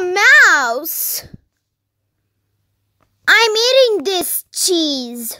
mouse! I'm eating this cheese.